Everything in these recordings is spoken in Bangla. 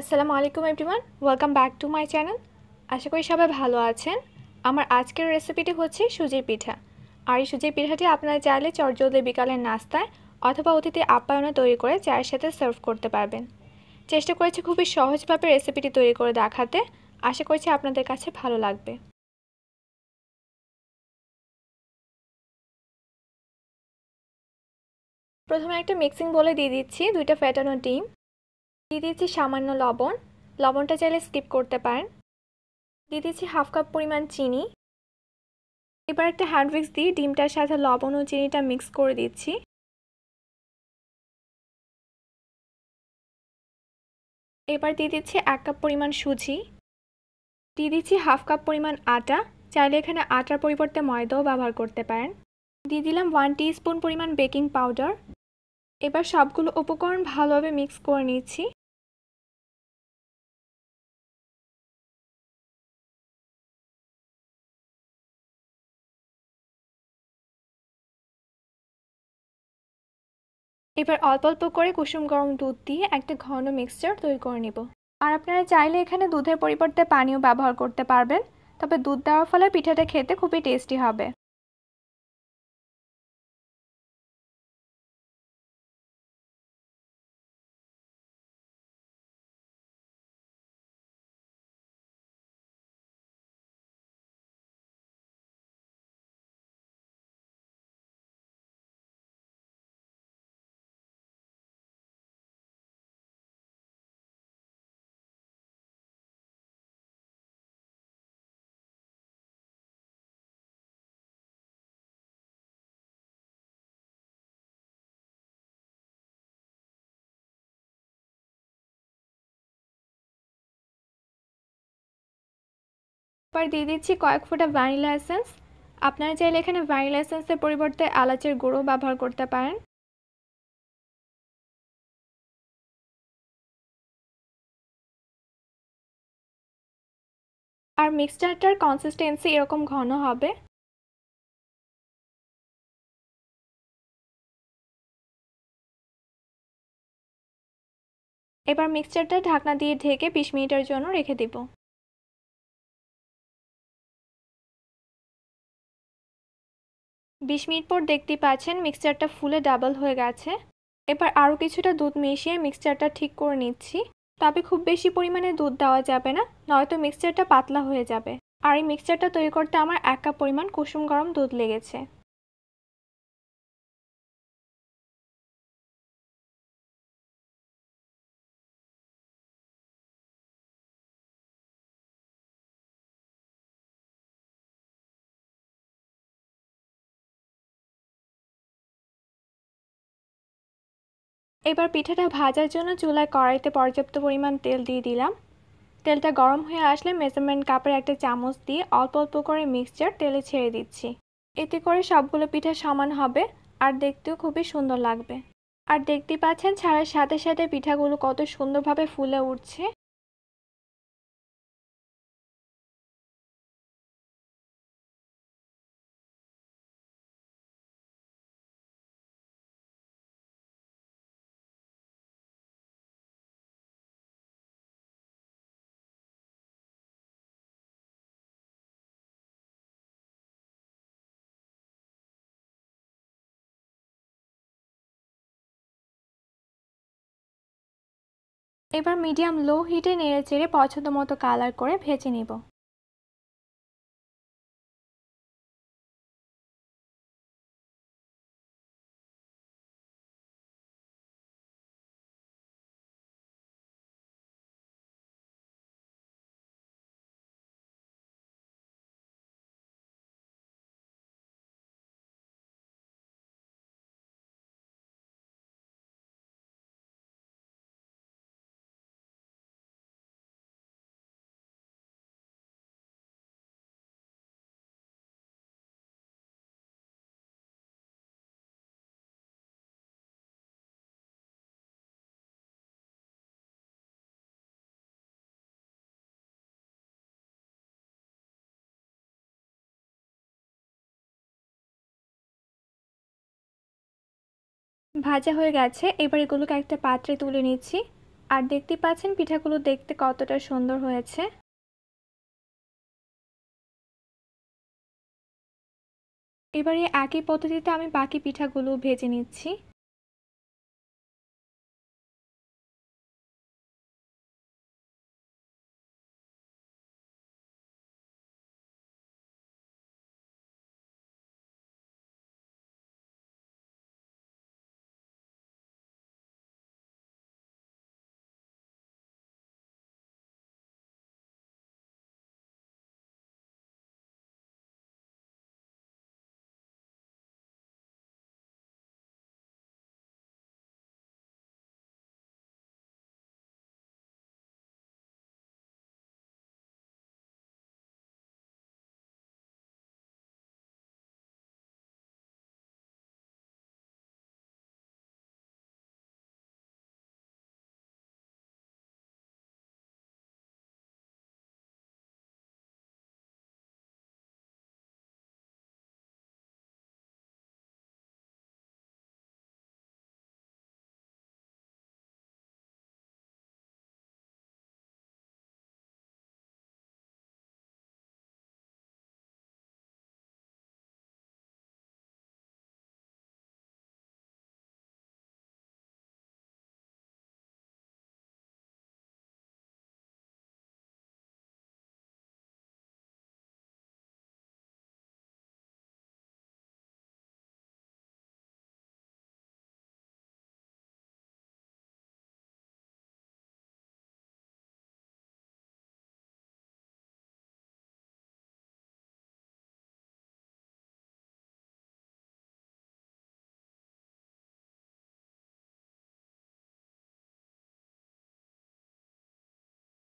আসসালামু আলাইকুম everyone welcome back to my channel আশা করি সবাই ভালো আছেন আমার আজকের রেসিপিটি হচ্ছে সুজির পিঠা আর এই সুজির পিঠাটি আপনারা চাইলে চটজলদি বিকালের নাস্তায় অথবা অতিথি আপ্যায়নে তৈরি করে চায়ের সাথে সার্ভ করতে পারবেন চেষ্টা করেছি খুবই সহজভাবে রেসিপিটি তৈরি করে দেখাতে আশা করছি আপনাদের কাছে ভালো লাগবে প্রথমে একটা মিক্সিং বলে দিয়ে দিচ্ছি দুইটা ফ্যাটানো ডিম দিয়ে দিয়েছি সামান্য লবণ লবণটা চাইলে স্কিপ করতে পারেন দিয়ে দিয়েছি হাফ কাপ পরিমাণ চিনি এবার একটা মিক্স দিয়ে ডিমটার সাথে লবণ ও চিনিটা মিক্স করে দিচ্ছি এবার দিয়ে দিচ্ছি এক কাপ পরিমাণ সুজি দিয়ে দিচ্ছি হাফ কাপ পরিমাণ আটা চাইলে এখানে আটার পরিবর্তে ময়দাও ব্যবহার করতে পারেন দিয়ে দিলাম ওয়ান স্পুন পরিমাণ বেকিং পাউডার এবার সবগুলো উপকরণ ভালোভাবে মিক্স করে নিচ্ছি এবার অল্প অল্প করে কুসুম গরম দুধ দিয়ে একটা ঘন মিক্সচার তৈরি করে নেব আর আপনারা চাইলে এখানে দুধের পরিবর্তে পানিও ব্যবহার করতে পারবেন তবে দুধ দেওয়ার ফলে পিঠাটা খেতে খুবই টেস্টি হবে এরপর দিয়ে দিচ্ছি কয়েক ফোঁটা ভ্যানিলা এসেন্স আপনারা চাইলে এখানে ভ্যানিলা এসেন্সের পরিবর্তে এলাচের গুঁড়ো ব্যবহার করতে পারেন আর মিক্সচারটার কনসিস্টেন্সি এরকম ঘন হবে এবার মিক্সচারটা ঢাকনা দিয়ে ঢেকে বিশ মিনিটের জন্য রেখে দিব বিশ মিনিট পর দেখতে পাচ্ছেন মিক্সচারটা ফুলে ডাবল হয়ে গেছে এবার আরও কিছুটা দুধ মিশিয়ে মিক্সচারটা ঠিক করে নিচ্ছি তবে খুব বেশি পরিমাণে দুধ দেওয়া যাবে না নয়তো মিক্সচারটা পাতলা হয়ে যাবে আর এই মিক্সচারটা তৈরি করতে আমার এক কাপ পরিমাণ কুসুম গরম দুধ লেগেছে এবার পিঠাটা ভাজার জন্য চুলায় কড়াইতে পর্যাপ্ত পরিমাণ তেল দিয়ে দিলাম তেলটা গরম হয়ে আসলে মেজারমেন্ট কাপের একটা চামচ দিয়ে অল্প অল্প করে মিক্সচার তেলে ছেড়ে দিচ্ছি এতে করে সবগুলো পিঠা সমান হবে আর দেখতেও খুবই সুন্দর লাগবে আর দেখতে পাচ্ছেন ছাড়ার সাথে সাথে পিঠাগুলো কত সুন্দরভাবে ফুলে উঠছে এবার মিডিয়াম লো হিটে নেড়ে চেড়ে পছন্দ মতো কালার করে ভেজে নেব ভাজা হয়ে গেছে এবার এগুলোকে একটা পাত্রে তুলে নিচ্ছি আর দেখতে পাচ্ছেন পিঠাগুলো দেখতে কতটা সুন্দর হয়েছে এবারে একই পদ্ধতিতে আমি বাকি পিঠাগুলো ভেজে নিচ্ছি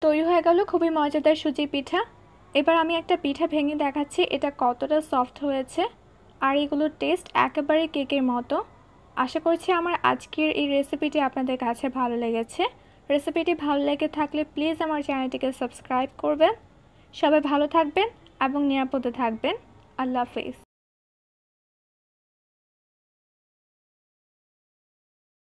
তৈরি হয়ে গেল খুবই মজাদার সুজি পিঠা এবার আমি একটা পিঠা ভেঙে দেখাচ্ছি এটা কতটা সফট হয়েছে আর এগুলোর টেস্ট একেবারে কেকের মতো আশা করছি আমার আজকের এই রেসিপিটি আপনাদের কাছে ভালো লেগেছে রেসিপিটি ভালো লেগে থাকলে প্লিজ আমার চ্যানেলটিকে সাবস্ক্রাইব করবেন সবাই ভালো থাকবেন এবং নিরাপদে থাকবেন আল্লাহ হাফিজ